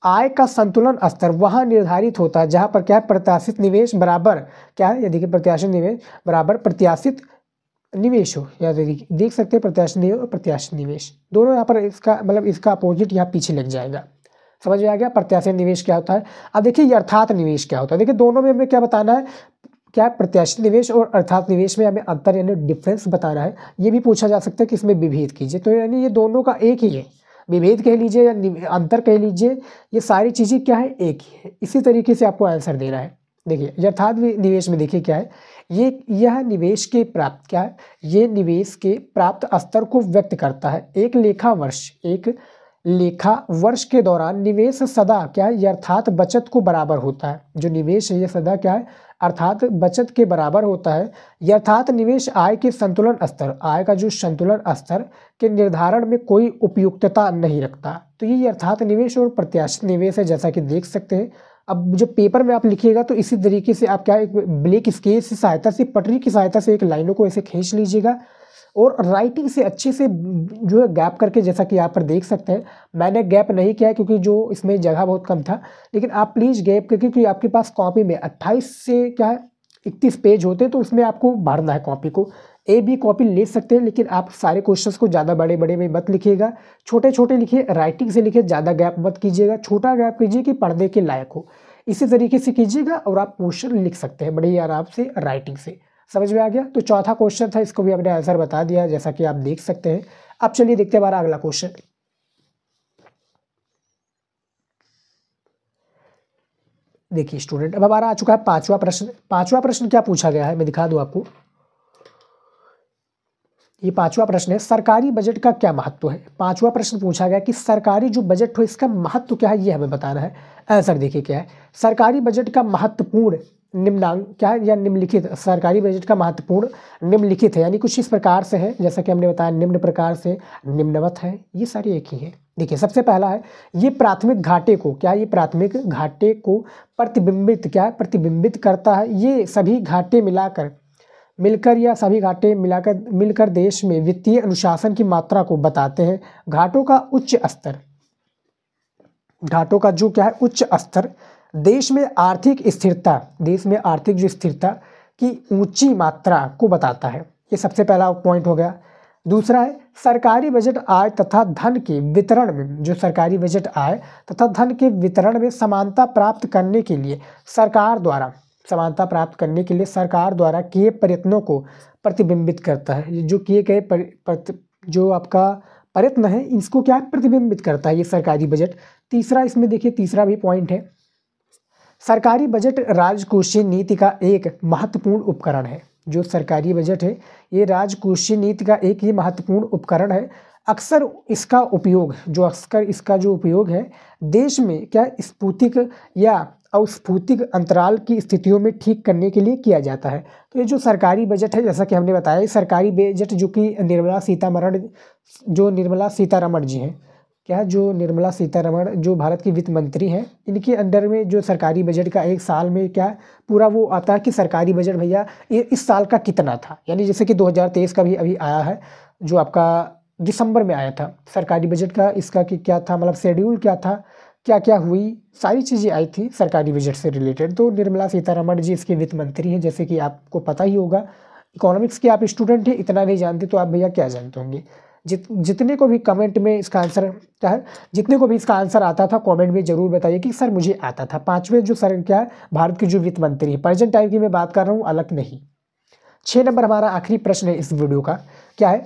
आय का संतुलन स्तर वहाँ निर्धारित होता है जहाँ पर क्या है प्रत्याशित निवेश बराबर क्या है ये देखिए प्रत्याशित निवेश बराबर प्रत्याशित निवेश हो या देख सकते हैं प्रत्याशी और प्रत्याशी निवेश दोनों यहाँ पर इसका मतलब इसका अपोजिट यहाँ पीछे लग जाएगा समझ में आ गया प्रत्याशी निवेश क्या होता है अब देखिए अर्थात निवेश क्या होता है देखिए दोनों में हमें क्या बताना है क्या प्रत्याशी निवेश और अर्थात निवेश में हमें अंतर यानी डिफरेंस बताना है ये भी पूछा जा सकता है कि इसमें विभेद कीजिए तो यानी ये दोनों का एक ही है विभेद कह लीजिए या अंतर कह लीजिए ये सारी चीज़ें क्या है एक ही है इसी तरीके से आपको आंसर देना है देखिए यथार्थ निवेश में देखिए क्या है ये यह निवेश के प्राप्त क्या है ये निवेश के प्राप्त स्तर को व्यक्त करता है एक लेखा वर्ष एक लेखा वर्ष के दौरान निवेश सदा क्या है अर्थात बचत को बराबर होता है जो निवेश है ये सदा क्या है अर्थात बचत के बराबर होता है यर्थात निवेश आय के संतुलन स्तर आय का जो संतुलन स्तर के निर्धारण में कोई उपयुक्तता नहीं रखता तो ये अर्थात निवेश और प्रत्याशित निवेश है जैसा कि देख सकते हैं अब जो पेपर में आप लिखिएगा तो इसी तरीके से आप क्या एक ब्लैक स्केल से सहायता से पटरी की सहायता से एक लाइनों को ऐसे खींच लीजिएगा और राइटिंग से अच्छे से जो है गैप करके जैसा कि यहाँ पर देख सकते हैं मैंने गैप नहीं किया क्योंकि जो इसमें जगह बहुत कम था लेकिन आप प्लीज़ गैप करके क्योंकि आपके पास कॉपी में अट्ठाईस से क्या है इकतीस पेज होते हैं तो उसमें आपको भरना है कॉपी को ए बी कॉपी ले सकते हैं लेकिन आप सारे क्वेश्चंस को ज़्यादा बड़े बड़े में मत लिखिएगा छोटे छोटे लिखिए राइटिंग से लिखिए ज़्यादा गैप मत कीजिएगा छोटा गैप कीजिए कि पढ़ने के लायक हो इसी तरीके से कीजिएगा और आप क्वेश्चन लिख सकते हैं बड़े आराम से राइटिंग से समझ में आ गया तो चौथा क्वेश्चन था इसको भी आपने आंसर बता दिया जैसा कि आप देख सकते हैं अब चलिए देखते हैं हमारा अगला क्वेश्चन देखिए स्टूडेंट अब हमारा आ चुका है पांचवा प्रश्न पांचवा प्रश्न क्या पूछा गया है मैं दिखा दूं आपको ये पांचवा प्रश्न है सरकारी बजट का क्या महत्व है पांचवा प्रश्न पूछा गया कि सरकारी जो बजट हो इसका महत्व क्या है ये हमें बताना है आंसर देखिए क्या है सरकारी बजट का महत्वपूर्ण निम्नांग क्या है या निम्नलिखित सरकारी बजट का महत्वपूर्ण निम्नलिखित है यानी कुछ इस प्रकार से है जैसा कि हमने बताया निम्न प्रकार से निम्नवत है ये सारी एक ही है देखिए सबसे पहला है ये प्राथमिक घाटे को क्या ये प्राथमिक घाटे को प्रतिबिंबित क्या प्रतिबिंबित करता है ये सभी घाटे मिलाकर मिलकर या सभी घाटे मिलाकर मिलकर देश में वित्तीय अनुशासन की मात्रा को बताते हैं घाटों का उच्च स्तर घाटों का जो क्या है उच्च स्तर देश में आर्थिक स्थिरता देश में आर्थिक जो स्थिरता की ऊंची मात्रा को बताता है ये सबसे पहला पॉइंट हो गया दूसरा है सरकारी बजट आय तथा धन के वितरण में जो सरकारी बजट आय तथा धन के वितरण में समानता प्राप्त करने के लिए सरकार द्वारा समानता प्राप्त करने के लिए सरकार द्वारा किए प्रयत्नों को प्रतिबिंबित करता है जो किए गए जो आपका प्रयत्न है इसको क्या प्रतिबिंबित करता है ये सरकारी बजट तीसरा इसमें देखिए तीसरा भी पॉइंट है सरकारी बजट राजकोषीय नीति का एक महत्वपूर्ण उपकरण है जो सरकारी बजट है ये राजकोषीय नीति का एक ही महत्वपूर्ण उपकरण है अक्सर इसका उपयोग जो अक्सर इसका जो उपयोग है देश में क्या स्पूतिक या स्फूर्तिक अंतराल की स्थितियों में ठीक करने के लिए किया जाता है तो ये जो सरकारी बजट है जैसा कि हमने बताया सरकारी बजट जो कि निर्मला सीतामरण जो निर्मला सीतारमण जी हैं क्या जो निर्मला सीतारमण जो भारत की वित्त मंत्री हैं इनके अंडर में जो सरकारी बजट का एक साल में क्या पूरा वो आता है कि सरकारी बजट भैया ये इस साल का कितना था यानी जैसे कि 2023 का भी अभी आया है जो आपका दिसंबर में आया था सरकारी बजट का इसका कि क्या था मतलब शेड्यूल क्या था क्या क्या हुई सारी चीज़ें आई थी सरकारी बजट से रिलेटेड तो निर्मला सीतारमण जी इसके वित्त मंत्री हैं जैसे कि आपको पता ही होगा इकोनॉमिक्स के आप स्टूडेंट हैं इतना नहीं जानते तो आप भैया क्या जानते होंगे जित जितने को भी कमेंट में इसका आंसर क्या है जितने को भी इसका आंसर आता था कमेंट में जरूर बताइए कि सर मुझे आता था पाँचवें जो सर क्या है भारत के जो वित्त मंत्री है प्रेजेंट टाइम की मैं बात कर रहा हूँ अलग नहीं छः नंबर हमारा आखिरी प्रश्न है इस वीडियो का क्या है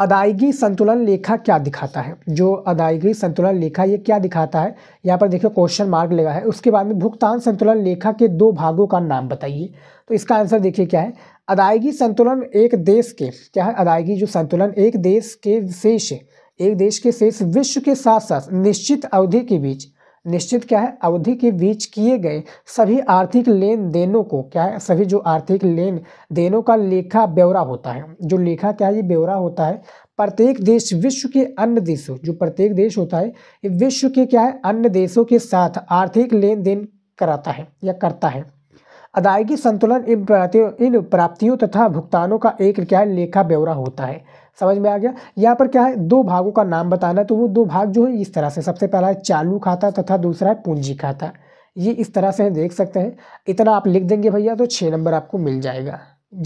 अदायगी संतुलन लेखा क्या दिखाता है जो अदायगी संतुलन लेखा ये क्या दिखाता है यहाँ पर देखिए क्वेश्चन मार्क लगा है उसके बाद में भुगतान संतुलन लेखा के दो भागों का नाम बताइए तो इसका आंसर देखिए क्या है अदायगी संतुलन एक देश के क्या है अदायगी जो संतुलन एक देश के शेष एक देश के शेष विश्व के साथ साथ निश्चित अवधि के बीच निश्चित क्या है अवधि के बीच किए गए सभी आर्थिक लेन देनों को क्या है सभी जो आर्थिक लेन देनों का लेखा ब्यौरा होता है जो लेखा क्या है ये ब्यौरा होता है प्रत्येक देश विश्व के अन्य देशों जो प्रत्येक देश होता है विश्व के क्या है अन्य देशों के साथ आर्थिक लेन देन कराता है या करता है अदायगी संतुलन इन प्राप्तियों इन प्राप्तियों तथा भुगतानों का एक क्या है लेखा ब्यौरा होता है समझ में आ गया यहाँ पर क्या है दो भागों का नाम बताना है तो वो दो भाग जो है इस तरह से सबसे पहला है चालू खाता तथा दूसरा है पूंजी खाता ये इस तरह से देख सकते हैं इतना आप लिख देंगे भैया तो छः नंबर आपको मिल जाएगा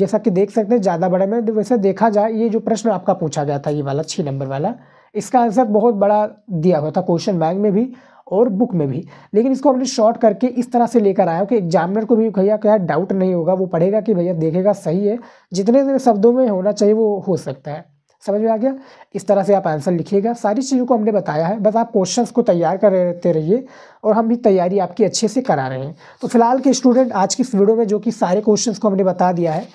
जैसा कि देख सकते हैं ज़्यादा बड़े में वैसे देखा जाए ये जो प्रश्न आपका पूछा गया था ये वाला छः नंबर वाला इसका आंसर बहुत बड़ा दिया हुआ था क्वेश्चन बैंक में भी और बुक में भी लेकिन इसको हमने शॉर्ट करके इस तरह से लेकर आया हूँ कि एग्जामिनर को भी भैया क्या डाउट नहीं होगा वो पढ़ेगा कि भैया देखेगा सही है जितने शब्दों में होना चाहिए वो हो सकता है समझ में आ गया इस तरह से आप आंसर लिखिएगा सारी चीज़ों को हमने बताया है बस आप क्वेश्चन को तैयार कर रहते रहिए और हम भी तैयारी आपकी अच्छे से करा रहे हैं तो फिलहाल के स्टूडेंट आज की इस वीडियो में जो कि सारे क्वेश्चन को हमने बता दिया है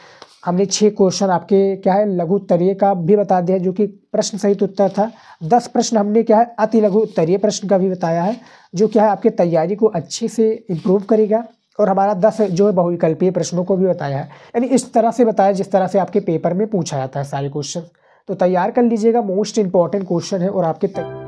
हमने छः क्वेश्चन आपके क्या है लघु उत्तरीय का भी बता दिया जो कि प्रश्न सहित उत्तर था दस प्रश्न हमने क्या है अति लघु उत्तरीय प्रश्न का भी बताया है जो क्या है आपकी तैयारी को अच्छे से इम्प्रूव करेगा और हमारा दस जो है बहुविकल्पीय प्रश्नों को भी बताया है यानी इस तरह से बताया जिस तरह से आपके पेपर में पूछा जाता है सारे क्वेश्चन तो तैयार कर लीजिएगा मोस्ट इंपॉर्टेंट क्वेश्चन है और आपके तक...